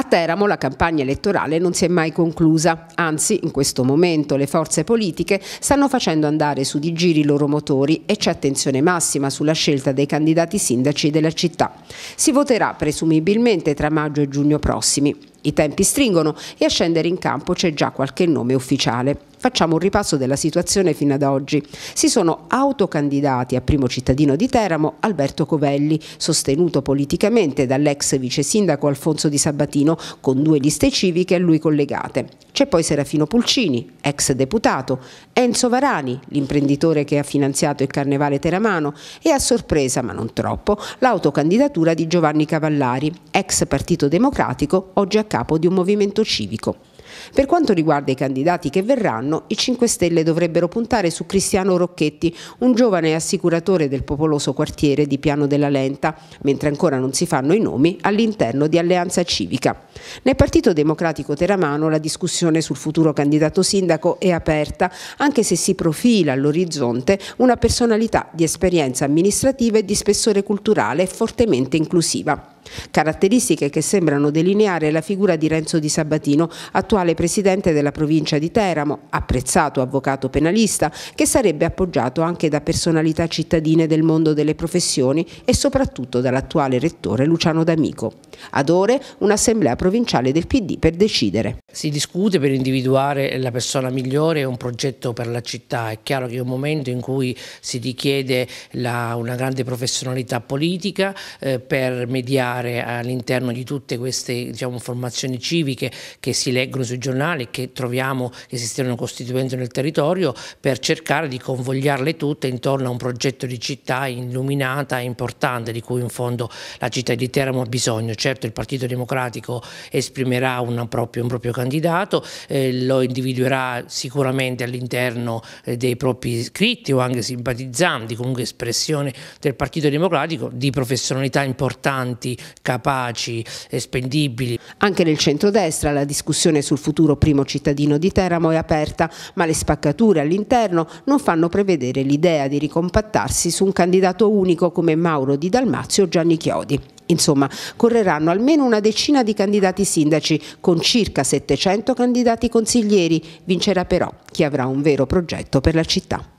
A Teramo la campagna elettorale non si è mai conclusa, anzi in questo momento le forze politiche stanno facendo andare su di giri i loro motori e c'è attenzione massima sulla scelta dei candidati sindaci della città. Si voterà presumibilmente tra maggio e giugno prossimi. I tempi stringono e a scendere in campo c'è già qualche nome ufficiale. Facciamo un ripasso della situazione fino ad oggi. Si sono autocandidati a primo cittadino di Teramo Alberto Covelli, sostenuto politicamente dall'ex vice sindaco Alfonso Di Sabatino, con due liste civiche a lui collegate. C'è poi Serafino Pulcini, ex deputato, Enzo Varani, l'imprenditore che ha finanziato il carnevale teramano, e a sorpresa, ma non troppo, l'autocandidatura di Giovanni Cavallari, ex Partito Democratico, oggi a capo di un movimento civico. Per quanto riguarda i candidati che verranno, i 5 Stelle dovrebbero puntare su Cristiano Rocchetti, un giovane assicuratore del popoloso quartiere di Piano della Lenta, mentre ancora non si fanno i nomi all'interno di Alleanza Civica. Nel Partito Democratico Teramano la discussione sul futuro candidato sindaco è aperta, anche se si profila all'orizzonte una personalità di esperienza amministrativa e di spessore culturale fortemente inclusiva. Caratteristiche che sembrano delineare la figura di Renzo Di Sabatino, attuale presidente della provincia di Teramo, apprezzato avvocato penalista, che sarebbe appoggiato anche da personalità cittadine del mondo delle professioni e soprattutto dall'attuale rettore Luciano D'Amico. Ad ore un'assemblea provinciale del PD per decidere. Si discute per individuare la persona migliore e un progetto per la città. È chiaro che è un momento in cui si richiede la, una grande professionalità politica eh, per mediare fare all'interno di tutte queste diciamo, formazioni civiche che si leggono sui giornali, e che troviamo che si stiano costituendo nel territorio, per cercare di convogliarle tutte intorno a un progetto di città illuminata e importante di cui in fondo la città di Teramo ha bisogno. Certo il Partito Democratico esprimerà proprio, un proprio candidato, eh, lo individuerà sicuramente all'interno eh, dei propri iscritti o anche simpatizzanti, comunque espressione del Partito Democratico, di professionalità importanti capaci e spendibili. Anche nel centrodestra la discussione sul futuro primo cittadino di Teramo è aperta, ma le spaccature all'interno non fanno prevedere l'idea di ricompattarsi su un candidato unico come Mauro Di Dalmazio o Gianni Chiodi. Insomma, correranno almeno una decina di candidati sindaci, con circa 700 candidati consiglieri. Vincerà però chi avrà un vero progetto per la città.